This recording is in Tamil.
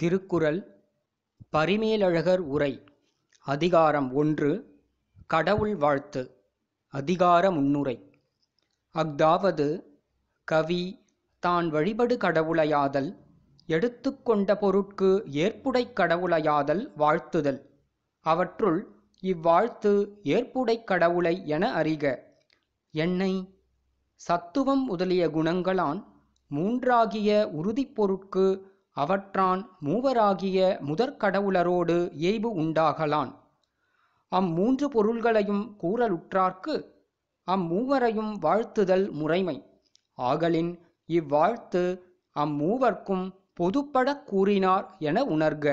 திருக்குறள் பரிமேலழகர் உரை அதிகாரம் ஒன்று கடவுள் வாழ்த்து அதிகார முன்னுரை அஃதாவது கவி தான் வழிபடு கடவுளையாதல் எடுத்துக்கொண்ட பொருட்கு ஏற்புடை கடவுளையாதல் வாழ்த்துதல் அவற்றுள் இவ்வாழ்த்து ஏற்புடை கடவுளை என அறிக என்னை சத்துவம் முதலிய குணங்களான் மூன்றாகிய உறுதிப் பொருட்கு அவற்றான் மூவராகிய முதற்கடவுளரோடு ஏய்வு உண்டாகலான் அம்மூன்று பொருள்களையும் கூறலுற்றார்க்கு அம்மூவரையும் வாழ்த்துதல் முறைமை ஆகலின் இவ்வாழ்த்து அம்மூவர்க்கும் பொதுப்படக் கூறினார் என உணர்க